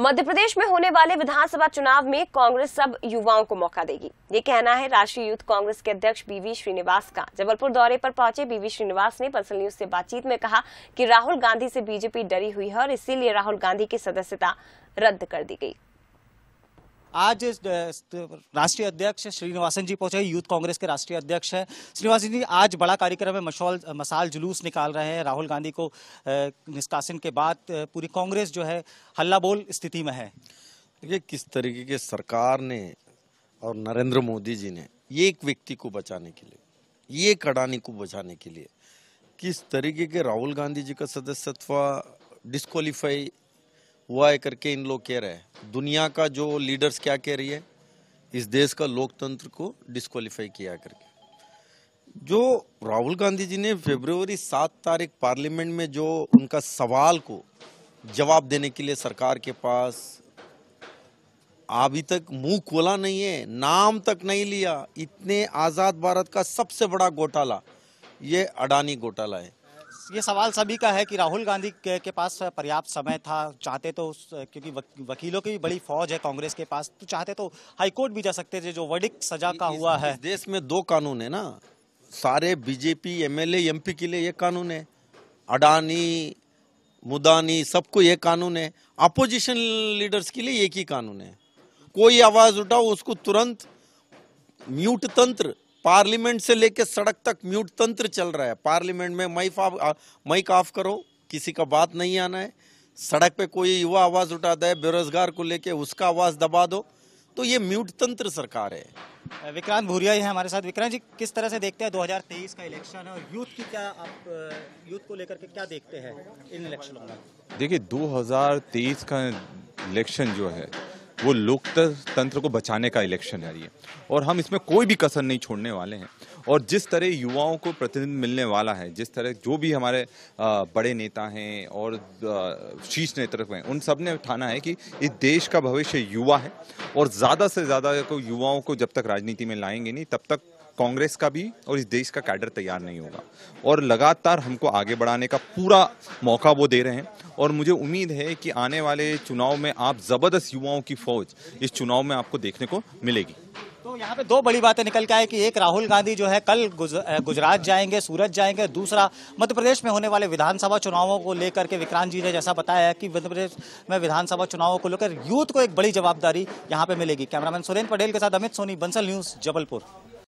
मध्य प्रदेश में होने वाले विधानसभा चुनाव में कांग्रेस सब युवाओं को मौका देगी ये कहना है राष्ट्रीय यूथ कांग्रेस के अध्यक्ष बीवी श्रीनिवास का जबलपुर दौरे पर पहुंचे बीवी श्रीनिवास ने पर्सनल न्यूज से बातचीत में कहा कि राहुल गांधी से बीजेपी डरी हुई है और इसीलिए राहुल गांधी की सदस्यता रद्द कर दी गई आज राष्ट्रीय अध्यक्ष श्रीनिवासन जी पहुंचे यूथ कांग्रेस के राष्ट्रीय अध्यक्ष हैं श्रीनिवासन जी आज बड़ा कार्यक्रम है मशाल मसाल जुलूस निकाल रहे हैं राहुल गांधी को निष्कासन के बाद पूरी कांग्रेस जो है हल्ला बोल स्थिति में है देखिए किस तरीके के सरकार ने और नरेंद्र मोदी जी ने ये एक व्यक्ति को बचाने के लिए ये कड़ानी को बचाने के लिए किस तरीके के राहुल गांधी जी का सदस्यत्व डिस्कालीफाई हुआ है करके इन लोग कह रहे हैं दुनिया का जो लीडर्स क्या कह रही है इस देश का लोकतंत्र को डिस्कालीफाई किया करके जो राहुल गांधी जी ने फेब्रवरी सात तारीख पार्लियामेंट में जो उनका सवाल को जवाब देने के लिए सरकार के पास अभी तक मुंह खोला नहीं है नाम तक नहीं लिया इतने आज़ाद भारत का सबसे बड़ा घोटाला ये अडानी घोटाला है ये सवाल सभी का है कि राहुल गांधी के, के पास पर्याप्त समय था चाहते तो क्योंकि वक, वकीलों की बड़ी फौज है कांग्रेस के पास तो चाहते तो हाईकोर्ट भी जा सकते थे जो वर्डिक सजा का इस, हुआ इस है देश में दो कानून है ना सारे बीजेपी एमएलए एमपी के लिए ये कानून है अडानी मुदानी सबको ये कानून है अपोजिशन लीडर्स के लिए एक ही कानून है कोई आवाज उठाओ उसको तुरंत म्यूट तंत्र पार्लियामेंट से लेकर सड़क तक म्यूट तंत्र चल रहा है पार्लियामेंट में माइक ऑफ माइक ऑफ करो किसी का बात नहीं आना है सड़क पे कोई युवा आवाज़ उठाता है बेरोजगार को लेके उसका आवाज़ दबा दो तो ये म्यूट तंत्र सरकार है विक्रांत भूरिया है हमारे साथ विक्रांत जी किस तरह से देखते हैं 2023 का इलेक्शन है और यूथ की क्या आप यूथ को लेकर के क्या देखते हैं इन इलेक्शनों में देखिए 2023 का इलेक्शन जो है वो लोकतंत्र को बचाने का इलेक्शन है ये और हम इसमें कोई भी कसर नहीं छोड़ने वाले हैं और जिस तरह युवाओं को प्रतिनिधि मिलने वाला है जिस तरह जो भी हमारे बड़े नेता हैं और शीर्ष नेतृत्व हैं उन सब ने ठाना है कि इस देश का भविष्य युवा है और ज़्यादा से ज़्यादा को युवाओं को जब तक राजनीति में लाएंगे नहीं तब तक कांग्रेस का भी और इस देश का कैडर तैयार नहीं होगा और लगातार हमको आगे बढ़ाने का पूरा मौका वो दे रहे हैं और मुझे उम्मीद है कि आने वाले चुनाव में आप ज़बरदस्त युवाओं की फौज इस चुनाव में आपको देखने को मिलेगी तो यहाँ पे दो बड़ी बातें निकल के आए कि एक राहुल गांधी जो है कल गुजरात जाएंगे सूरत जाएंगे दूसरा मध्य प्रदेश में होने वाले विधानसभा चुनावों को लेकर के विक्रांत जी ने जैसा बताया कि मध्य प्रदेश में विधानसभा चुनावों को लेकर यूथ को एक बड़ी जवाबदारी यहाँ पे मिलेगी कैमरामैन सुरेंद्र पटेल के साथ अमित सोनी बंसल न्यूज जबलपुर